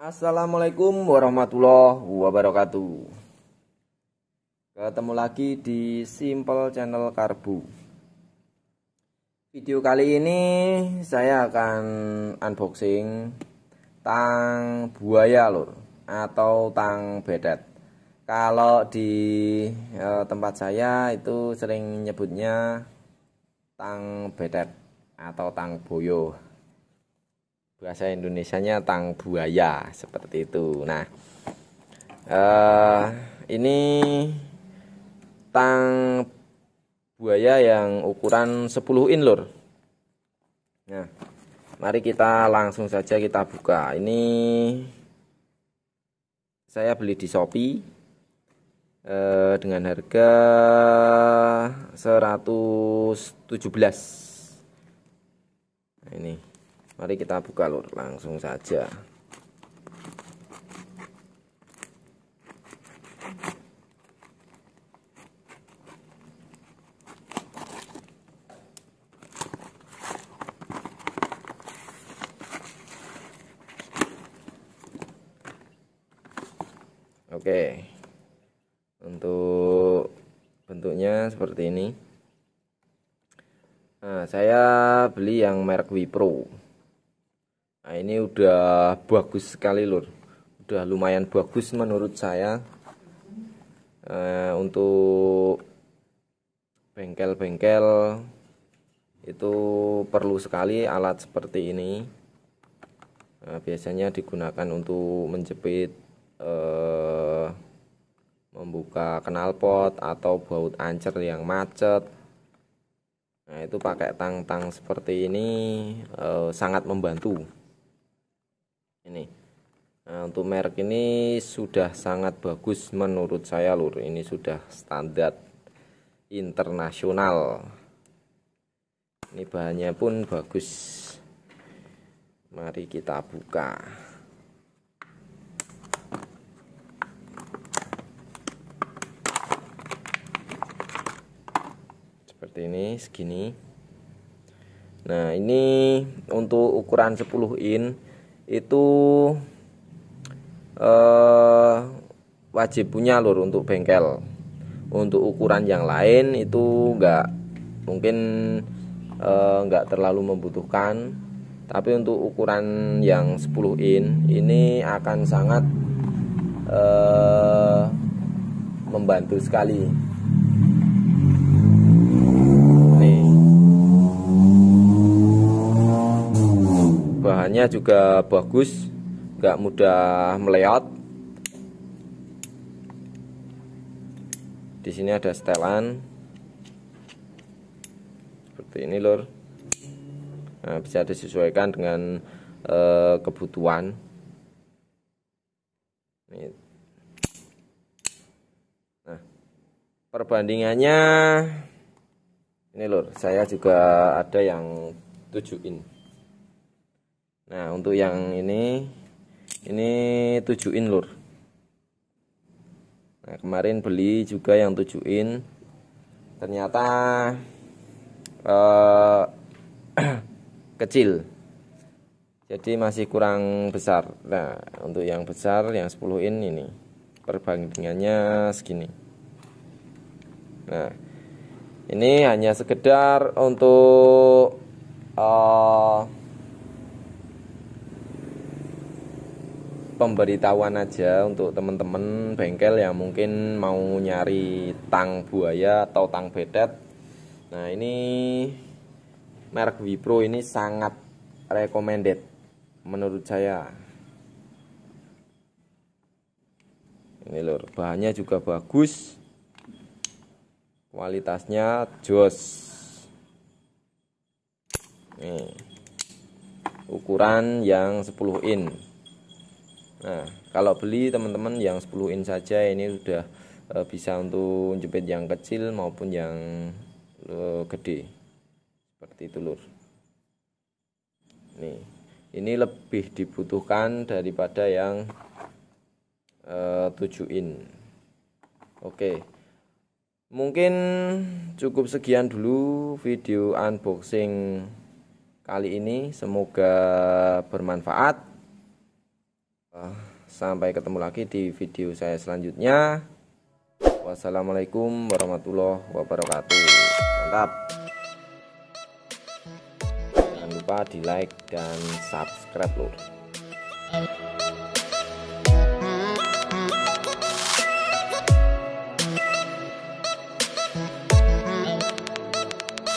Assalamualaikum warahmatullahi wabarakatuh Ketemu lagi di Simple Channel Karbu Video kali ini saya akan unboxing Tang buaya lor Atau tang bedet Kalau di e, tempat saya itu sering nyebutnya Tang bedet Atau tang boyo bahasa Indonesianya tang buaya seperti itu. Nah, uh, ini tang buaya yang ukuran 10 in lur. Nah, mari kita langsung saja kita buka. Ini saya beli di Shopee uh, dengan harga 117. Nah, ini mari kita buka lur langsung saja Oke. Untuk bentuknya seperti ini. Nah, saya beli yang merek Wipro. Nah, ini udah bagus sekali lur. Udah lumayan bagus menurut saya. Eh, untuk bengkel-bengkel itu perlu sekali alat seperti ini. Nah, biasanya digunakan untuk menjepit eh, membuka knalpot atau baut ancer yang macet. Nah, itu pakai tang-tang seperti ini eh, sangat membantu ini nah, untuk merek ini sudah sangat bagus menurut saya lur ini sudah standar internasional ini bahannya pun bagus mari kita buka seperti ini segini nah ini untuk ukuran 10 in itu eh, wajib punya lur untuk bengkel untuk ukuran yang lain itu nggak mungkin eh, nggak terlalu membutuhkan tapi untuk ukuran yang 10 in ini akan sangat eh, membantu sekali Bahannya juga bagus, nggak mudah meleot. Di sini ada setelan. Seperti ini, lor, Nah, bisa disesuaikan dengan eh, kebutuhan. Nah, perbandingannya ini lor, saya juga ada yang 7 in Nah, untuk yang ini ini 7 in lur. Nah, kemarin beli juga yang 7 in. Ternyata eh kecil. Jadi masih kurang besar. Nah, untuk yang besar yang 10 in ini perbandingannya segini. Nah, ini hanya sekedar untuk uh, pemberitahuan aja untuk teman-teman bengkel yang mungkin mau nyari tang buaya atau tang bedet. Nah, ini merek Wipro ini sangat recommended menurut saya. Ini lur, bahannya juga bagus. Kualitasnya joss. Nih. Ukuran yang 10 in Nah, kalau beli teman-teman yang 10 in saja ini sudah e, bisa untuk jepit yang kecil maupun yang e, gede. Seperti telur. Nih, ini lebih dibutuhkan daripada yang e, 7 in. Oke. Mungkin cukup sekian dulu video unboxing kali ini. Semoga bermanfaat. Sampai ketemu lagi di video saya selanjutnya. Wassalamualaikum warahmatullahi wabarakatuh. Mantap. Jangan lupa di like dan subscribe loh